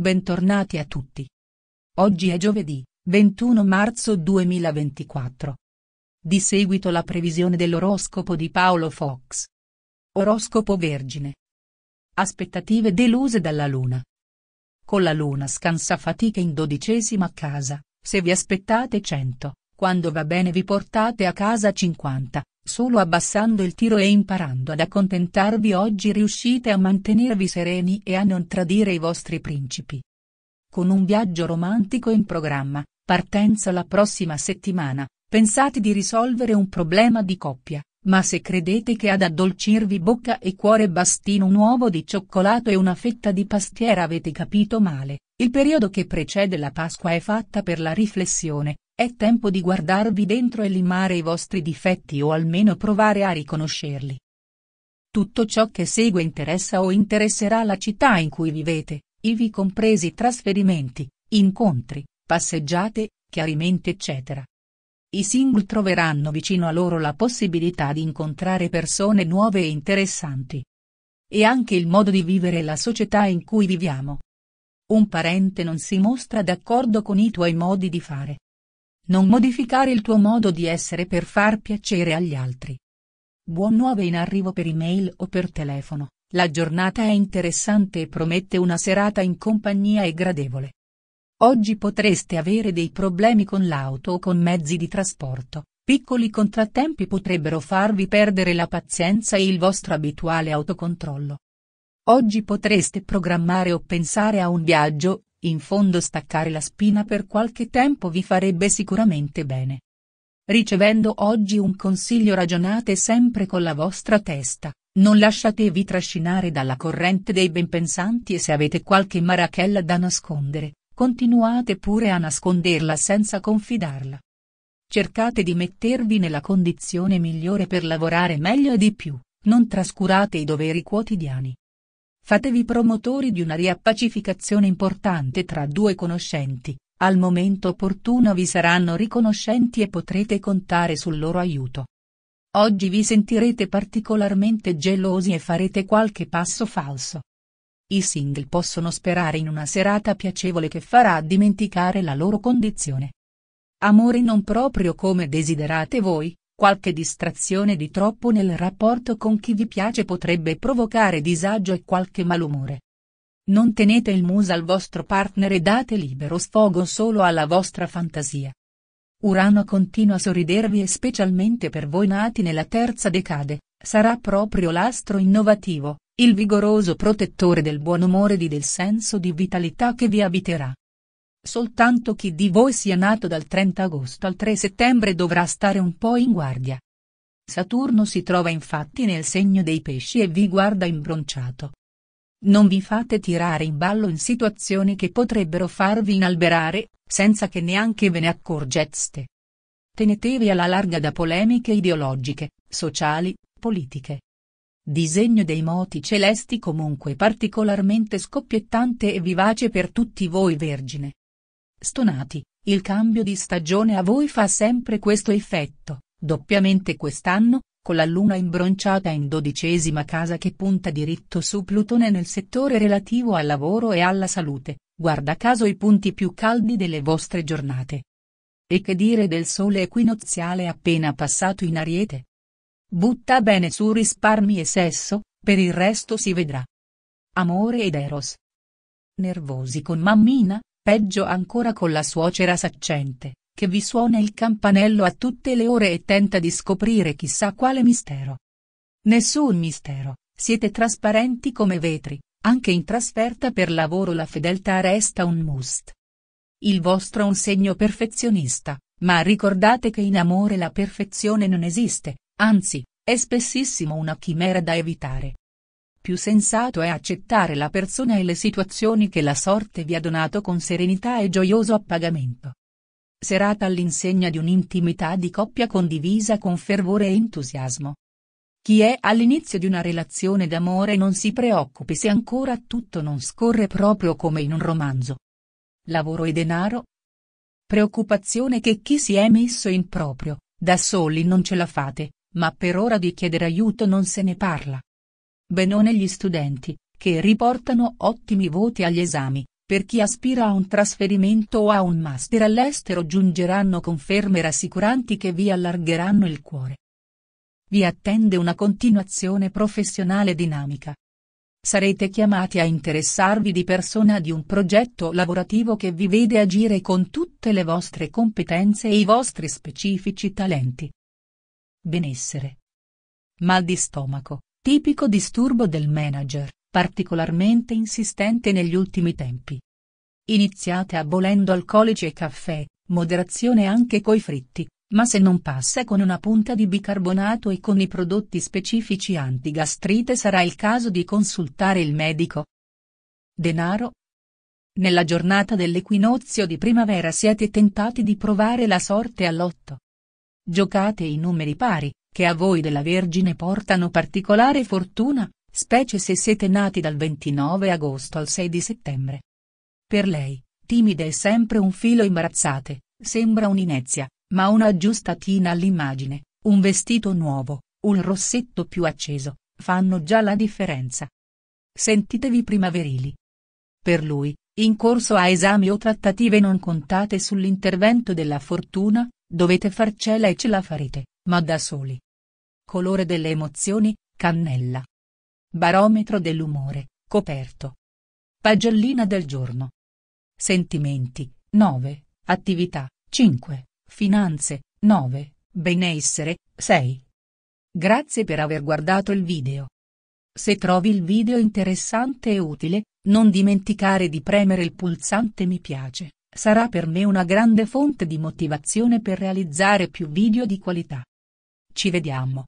Bentornati a tutti. Oggi è giovedì, 21 marzo 2024. Di seguito la previsione dell'oroscopo di Paolo Fox. Oroscopo Vergine. Aspettative deluse dalla Luna. Con la Luna scansa fatiche in dodicesima casa, se vi aspettate 100, quando va bene vi portate a casa 50, solo abbassando il tiro e imparando ad accontentarvi oggi riuscite a mantenervi sereni e a non tradire i vostri principi. Con un viaggio romantico in programma, partenza la prossima settimana, pensate di risolvere un problema di coppia, ma se credete che ad addolcirvi bocca e cuore bastino un uovo di cioccolato e una fetta di pastiera avete capito male, il periodo che precede la Pasqua è fatta per la riflessione, è tempo di guardarvi dentro e limare i vostri difetti o almeno provare a riconoscerli. Tutto ciò che segue interessa o interesserà la città in cui vivete, ivi compresi trasferimenti, incontri, passeggiate, chiarimenti eccetera. I single troveranno vicino a loro la possibilità di incontrare persone nuove e interessanti. E anche il modo di vivere la società in cui viviamo. Un parente non si mostra d'accordo con i tuoi modi di fare non modificare il tuo modo di essere per far piacere agli altri. Buon 9 in arrivo per email o per telefono, la giornata è interessante e promette una serata in compagnia e gradevole. Oggi potreste avere dei problemi con l'auto o con mezzi di trasporto, piccoli contrattempi potrebbero farvi perdere la pazienza e il vostro abituale autocontrollo. Oggi potreste programmare o pensare a un viaggio, in fondo staccare la spina per qualche tempo vi farebbe sicuramente bene. Ricevendo oggi un consiglio ragionate sempre con la vostra testa, non lasciatevi trascinare dalla corrente dei benpensanti e se avete qualche marachella da nascondere, continuate pure a nasconderla senza confidarla. Cercate di mettervi nella condizione migliore per lavorare meglio e di più, non trascurate i doveri quotidiani fatevi promotori di una riappacificazione importante tra due conoscenti, al momento opportuno vi saranno riconoscenti e potrete contare sul loro aiuto. Oggi vi sentirete particolarmente gelosi e farete qualche passo falso. I single possono sperare in una serata piacevole che farà dimenticare la loro condizione. Amore non proprio come desiderate voi, Qualche distrazione di troppo nel rapporto con chi vi piace potrebbe provocare disagio e qualche malumore. Non tenete il muso al vostro partner e date libero sfogo solo alla vostra fantasia. Urano continua a sorridervi e specialmente per voi nati nella terza decade, sarà proprio l'astro innovativo, il vigoroso protettore del buon umore e del senso di vitalità che vi abiterà. Soltanto chi di voi sia nato dal 30 agosto al 3 settembre dovrà stare un po' in guardia. Saturno si trova infatti nel segno dei pesci e vi guarda imbronciato. Non vi fate tirare in ballo in situazioni che potrebbero farvi inalberare, senza che neanche ve ne accorgeste. Tenetevi alla larga da polemiche ideologiche, sociali, politiche. Disegno dei moti celesti comunque particolarmente scoppiettante e vivace per tutti voi Vergine. Stonati, il cambio di stagione a voi fa sempre questo effetto, doppiamente quest'anno, con la luna imbronciata in dodicesima casa che punta diritto su Plutone nel settore relativo al lavoro e alla salute, guarda caso i punti più caldi delle vostre giornate. E che dire del sole equinoziale appena passato in Ariete? Butta bene su risparmi e sesso, per il resto si vedrà. Amore ed Eros. Nervosi con mammina, Peggio ancora con la suocera saccente, che vi suona il campanello a tutte le ore e tenta di scoprire chissà quale mistero. Nessun mistero, siete trasparenti come vetri, anche in trasferta per lavoro la fedeltà resta un must. Il vostro è un segno perfezionista, ma ricordate che in amore la perfezione non esiste, anzi, è spessissimo una chimera da evitare. Più sensato è accettare la persona e le situazioni che la sorte vi ha donato con serenità e gioioso appagamento. Serata all'insegna di un'intimità di coppia condivisa con fervore e entusiasmo. Chi è all'inizio di una relazione d'amore non si preoccupi se ancora tutto non scorre proprio come in un romanzo. Lavoro e denaro. Preoccupazione che chi si è messo in proprio, da soli non ce la fate, ma per ora di chiedere aiuto non se ne parla. Benone gli studenti, che riportano ottimi voti agli esami, per chi aspira a un trasferimento o a un master all'estero giungeranno conferme rassicuranti che vi allargheranno il cuore. Vi attende una continuazione professionale dinamica. Sarete chiamati a interessarvi di persona di un progetto lavorativo che vi vede agire con tutte le vostre competenze e i vostri specifici talenti. Benessere. Mal di stomaco. Tipico disturbo del manager, particolarmente insistente negli ultimi tempi. Iniziate abolendo alcolici e caffè, moderazione anche coi fritti, ma se non passa con una punta di bicarbonato e con i prodotti specifici antigastrite sarà il caso di consultare il medico. Denaro. Nella giornata dell'equinozio di primavera siete tentati di provare la sorte all'otto. Giocate i numeri pari, che a voi della Vergine portano particolare fortuna, specie se siete nati dal 29 agosto al 6 di settembre. Per lei, timida è sempre un filo imbarazzate, sembra un'inezia, ma una giustatina all'immagine, un vestito nuovo, un rossetto più acceso, fanno già la differenza. Sentitevi primaverili. Per lui, in corso a esami o trattative non contate sull'intervento della fortuna, dovete farcela e ce la farete, ma da soli. Colore delle emozioni, cannella. Barometro dell'umore, coperto. Pagellina del giorno. Sentimenti, 9. Attività, 5. Finanze, 9. Benessere, 6. Grazie per aver guardato il video. Se trovi il video interessante e utile, non dimenticare di premere il pulsante mi piace, sarà per me una grande fonte di motivazione per realizzare più video di qualità. Ci vediamo.